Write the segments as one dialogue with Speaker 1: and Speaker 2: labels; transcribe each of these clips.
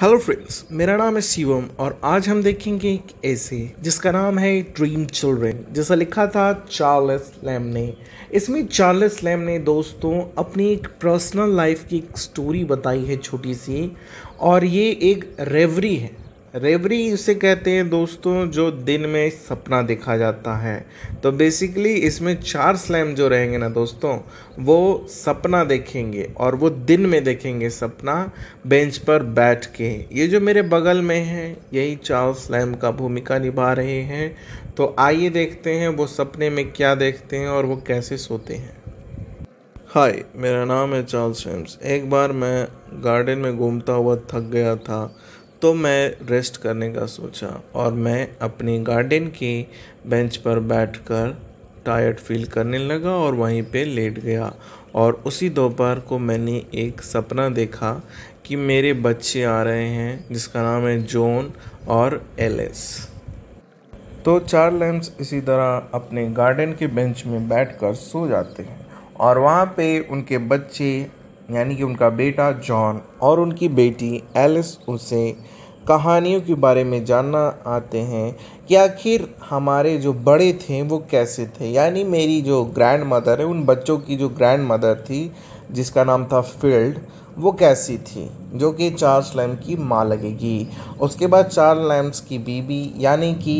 Speaker 1: hello friends मेरा नाम है शिवम और आज हम देखेंगे एक ऐसे जिसका नाम है ड्रीम चिल्ड्रन जैसा लिखा था चार्ल्स लैम ने इसमें चार्ल्स लैम ने दोस्तों अपनी एक पर्सनल लाइफ की एक स्टोरी बताई है छोटी सी और ये एक रेवरी है रेवरी इसे कहते हैं दोस्तों जो दिन में सपना देखा जाता है तो बेसिकली इसमें चार स्लैम जो रहेंगे ना दोस्तों वो सपना देखेंगे और वो दिन में देखेंगे सपना बेंच पर बैठ के ये जो मेरे बगल में है यही चार स्लैम का भूमिका निभा रहे हैं तो आइए देखते हैं वो सपने में क्या देखते हैं और वो कैसे सोते हैं हाय मेरा नाम है चार्ल्स शेम्स एक बार मैं गार्डन में घूमता हुआ थक गया था तो मैं रेस्ट करने का सोचा और मैं अपनी गार्डन की बेंच पर बैठकर टायर्ड फील करने लगा और वहीं पे लेट गया और उसी दोपहर को मैंने एक सपना देखा कि मेरे बच्चे आ रहे हैं जिसका नाम है जॉन और एलिस तो चार लैम्स इसी तरह अपने गार्डन के बेंच में बैठकर सो जाते हैं और वहाँ पे उनके बच्चे यानी कि उनका बेटा जॉन और उनकी बेटी एलिस उसे कहानियों के बारे में जानना आते हैं कि आखिर हमारे जो बड़े थे वो कैसे थे यानी मेरी जो ग्रैंड मदर है उन बच्चों की जो ग्रैंड मदर थी जिसका नाम था फील्ड वो कैसी थी जो कि चार्ल्स लैम की माँ लगेगी उसके बाद चार्ल लैम्स की बीबी यानी कि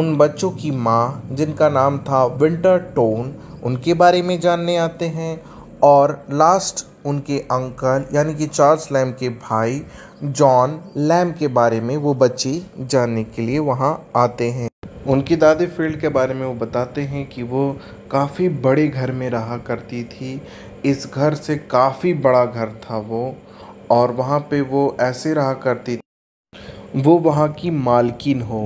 Speaker 1: उन बच्चों की माँ जिनका नाम था विंटर टोन उनके बारे में जानने आते हैं और लास्ट उनके अंकल यानी कि चार्ल्स लैम के भाई जॉन लैम के बारे में वो बच्चे जानने के लिए वहाँ आते हैं उनकी दादी फील्ड के बारे में वो बताते हैं कि वो काफ़ी बड़े घर में रहा करती थी इस घर से काफ़ी बड़ा घर था वो और वहाँ पे वो ऐसे रहा करती थी वो वहाँ की मालकिन हो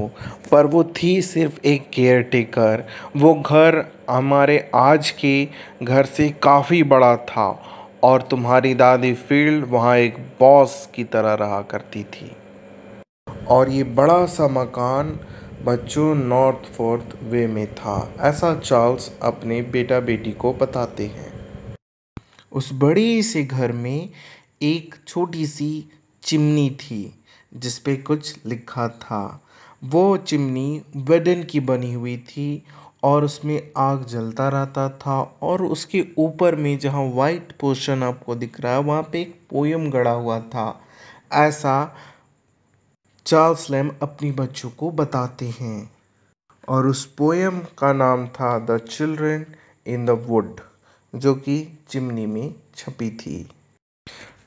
Speaker 1: पर वो थी सिर्फ एक केयर टेकर वो घर हमारे आज के घर से काफ़ी बड़ा था और तुम्हारी दादी फील्ड वहाँ एक बॉस की तरह रहा करती थी और ये बड़ा सा मकान बच्चों नॉर्थ फोर्थ वे में था ऐसा चार्ल्स अपने बेटा बेटी को बताते हैं उस बड़े से घर में एक छोटी सी चिमनी थी जिस पे कुछ लिखा था वो चिमनी वेडन की बनी हुई थी और उसमें आग जलता रहता था और उसके ऊपर में जहाँ वाइट पोर्शन आपको दिख रहा है वहाँ पे एक पोयम गड़ा हुआ था ऐसा चार्ल्स लैम अपनी बच्चों को बताते हैं और उस पोयम का नाम था the children in the wood जो कि चिमनी में छपी थी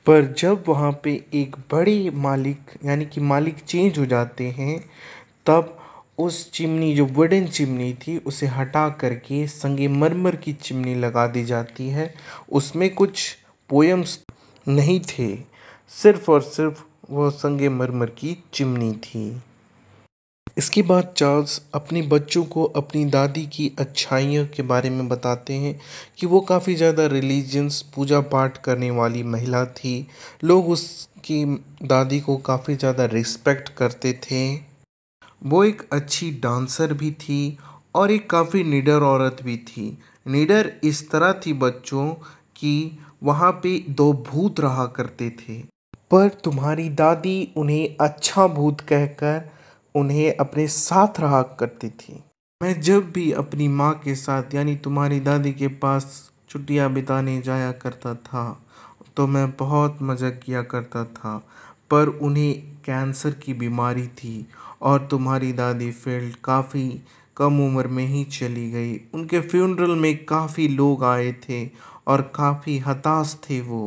Speaker 1: पर जब वहाँ पे एक बड़े मालिक यानी कि मालिक चेंज हो जाते हैं तब उस चिमनी जो वुडन चिमनी थी उसे हटा करके संगे मरमर की चिमनी लगा दी जाती है उसमें कुछ पोएम्स नहीं थे सिर्फ और सिर्फ वह मरमर की चिमनी थी इसके बाद चार्ल्स अपने बच्चों को अपनी दादी की अच्छाइयों के बारे में बताते हैं कि वो काफ़ी ज़्यादा रिलीजन्स पूजा पाठ करने वाली महिला थी लोग उसकी दादी को काफ़ी ज़्यादा रिस्पेक्ट करते थे वो एक अच्छी डांसर भी थी और एक काफ़ी निडर औरत भी थी निडर इस तरह थी बच्चों कि वहाँ पे दो भूत रहा करते थे पर तुम्हारी दादी उन्हें अच्छा भूत कहकर उन्हें अपने साथ रहा करती थी मैं जब भी अपनी माँ के साथ यानी तुम्हारी दादी के पास छुट्टियाँ बिताने जाया करता था तो मैं बहुत मज़ा किया करता था पर उन्हें कैंसर की बीमारी थी और तुम्हारी दादी फील्ड काफ़ी कम उम्र में ही चली गई उनके फ्यूनरल में काफ़ी लोग आए थे और काफ़ी हताश थे वो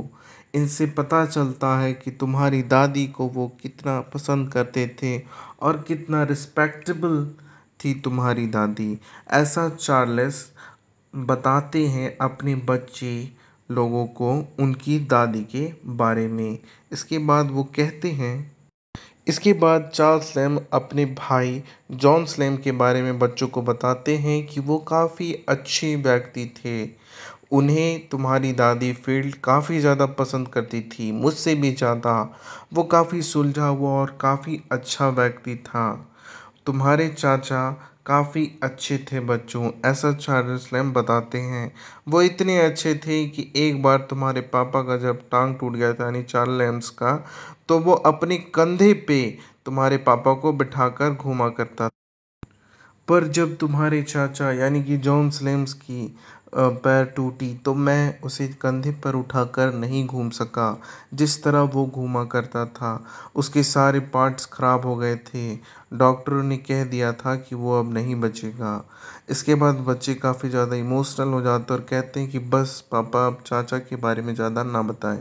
Speaker 1: इनसे पता चलता है कि तुम्हारी दादी को वो कितना पसंद करते थे और कितना रिस्पेक्टेबल थी तुम्हारी दादी ऐसा चार्ल्स बताते हैं अपने बच्चे लोगों को उनकी दादी के बारे में इसके बाद वो कहते हैं इसके बाद चार्ल्स स्लैम अपने भाई जॉन स्लैम के बारे में बच्चों को बताते हैं कि वो काफ़ी अच्छे व्यक्ति थे उन्हें तुम्हारी दादी फील्ड काफ़ी ज़्यादा पसंद करती थी मुझसे भी ज़्यादा वो काफ़ी सुलझा हुआ और काफ़ी अच्छा व्यक्ति था तुम्हारे चाचा काफ़ी अच्छे थे बच्चों ऐसा चार्ल्स लैम्ब बताते हैं वो इतने अच्छे थे कि एक बार तुम्हारे पापा का जब टांग टूट गया था यानी चार्ल्स लैम्स का तो वो अपने कंधे पे तुम्हारे पापा को बिठाकर घूमा करता था पर जब तुम्हारे चाचा यानी कि जॉन लेम्स की पैर टूटी तो मैं उसे कंधे पर उठाकर नहीं घूम सका जिस तरह वो घूमा करता था उसके सारे पार्ट्स खराब हो गए थे डॉक्टरों ने कह दिया था कि वो अब नहीं बचेगा इसके बाद बच्चे काफ़ी ज़्यादा इमोशनल हो जाते और कहते हैं कि बस पापा अब चाचा के बारे में ज़्यादा ना बताएं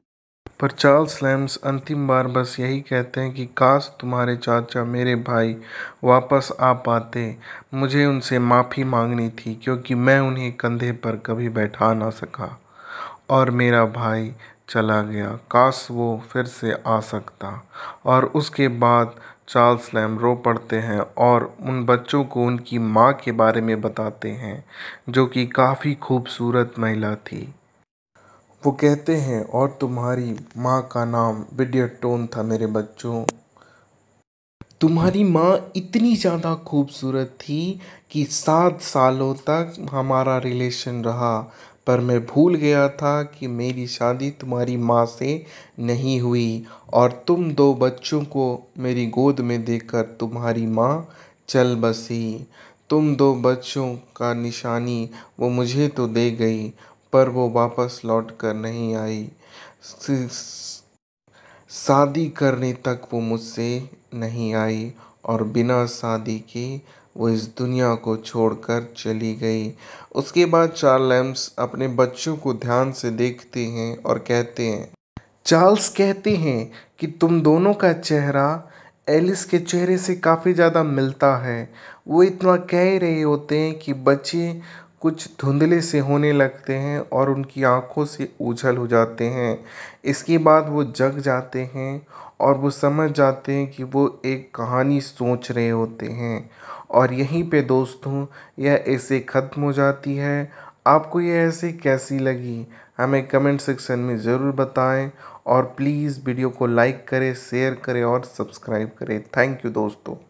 Speaker 1: पर चार्ल्स लैम्स अंतिम बार बस यही कहते हैं कि काश तुम्हारे चाचा मेरे भाई वापस आ पाते मुझे उनसे माफ़ी मांगनी थी क्योंकि मैं उन्हें कंधे पर कभी बैठा ना सका और मेरा भाई चला गया काश वो फिर से आ सकता और उसके बाद चार्ल्स लैम रो पड़ते हैं और उन बच्चों को उनकी माँ के बारे में बताते हैं जो कि काफ़ी खूबसूरत महिला थी वो कहते हैं और तुम्हारी माँ का नाम टोन था मेरे बच्चों तुम्हारी माँ इतनी ज़्यादा खूबसूरत थी कि सात सालों तक हमारा रिलेशन रहा पर मैं भूल गया था कि मेरी शादी तुम्हारी माँ से नहीं हुई और तुम दो बच्चों को मेरी गोद में देकर तुम्हारी माँ चल बसी तुम दो बच्चों का निशानी वो मुझे तो दे गई पर वो वापस लौट कर नहीं आई शादी करने तक वो मुझसे नहीं आई और बिना शादी के वो इस दुनिया को छोड़कर चली गई उसके बाद चार्ल्स अपने बच्चों को ध्यान से देखते हैं और कहते हैं चार्ल्स कहते हैं कि तुम दोनों का चेहरा एलिस के चेहरे से काफ़ी ज़्यादा मिलता है वो इतना कह रहे होते हैं कि बच्चे कुछ धुंधले से होने लगते हैं और उनकी आँखों से उछल हो जाते हैं इसके बाद वो जग जाते हैं और वो समझ जाते हैं कि वो एक कहानी सोच रहे होते हैं और यहीं पे दोस्तों यह ऐसे ख़त्म हो जाती है आपको यह ऐसे कैसी लगी हमें कमेंट सेक्शन में ज़रूर बताएं और प्लीज़ वीडियो को लाइक करें शेयर करें और सब्सक्राइब करें थैंक यू दोस्तों